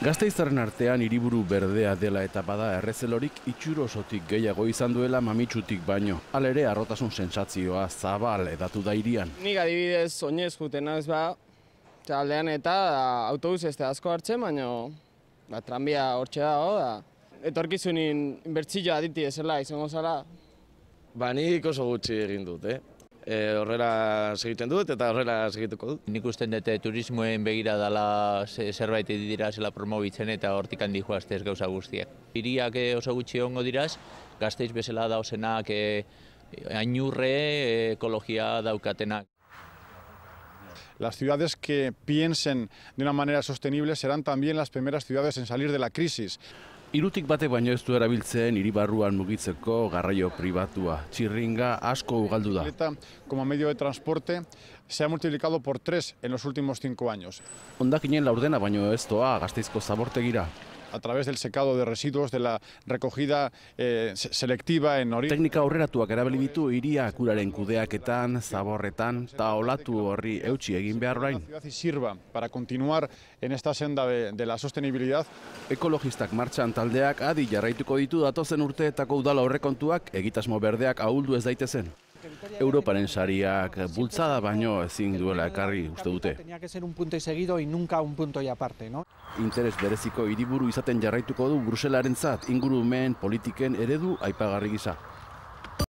Gazteizaren artean hiriburu berdea dela eta bada errezelorik itxurosotik gehiago izan duela mamitsutik baino. Alere arrotasun sensazioa zabal edatu da irian. Nik adibidez oinez juten ez ba, txaldean eta autobus ezte asko hartzen baino, ba, tranbia hor da, da. etorkizunin bertzilloa ditu ezela izango zara. Ba nik oso gutxi egin dut, eh? e, horrela segiten dut eta horrela segituko dut. Nik usten dut eh, turismoen begira dala zerbait dira zela promobitzen eta hortik handi joaztez gauza guztiak. Hiriak eh, oso gutxi ongo diraz, gazteiz bezala dauzenak e, añurre ekologia daukatenak. Las ciudades que piensen de una manera sostenible serán también las primeras ciudades en salir de la crisis. Irutik batek baino ez du erabiltzen hiribarruan mugitzeko garraio pribatua. Txirringa asko ugaldu da. Eta, como medio de transporte, se ha multiplicado por tres en los últimos cinco años. Ondakinen laurdena baino ez doa, gazteizko zabortegira a través del secado de residuos de la recogida eh, selectiva en Ori. Teknika aurreratuak erabili ditu hiria akuraren kudeaketan, zaborretan eta olatu horri eutsi egin behar orain. Sirva para continuar en esta senda de, de la sostenibilidad. Ekologistak martxan taldeak adi jarraituko ditu datozen urteetako udala aurrekontuak egitasmo berdeak ahuldu ez daitezen. Europaren sariak bultzada baino ezin duela ekarri uste dute. Tenia que ser un punto y seguido y nunca un punto y aparte, no? Interes bereziko hiriburu izaten jarraituko du Bruselarentzat ingurumen politiken eredu aipagarri gisa.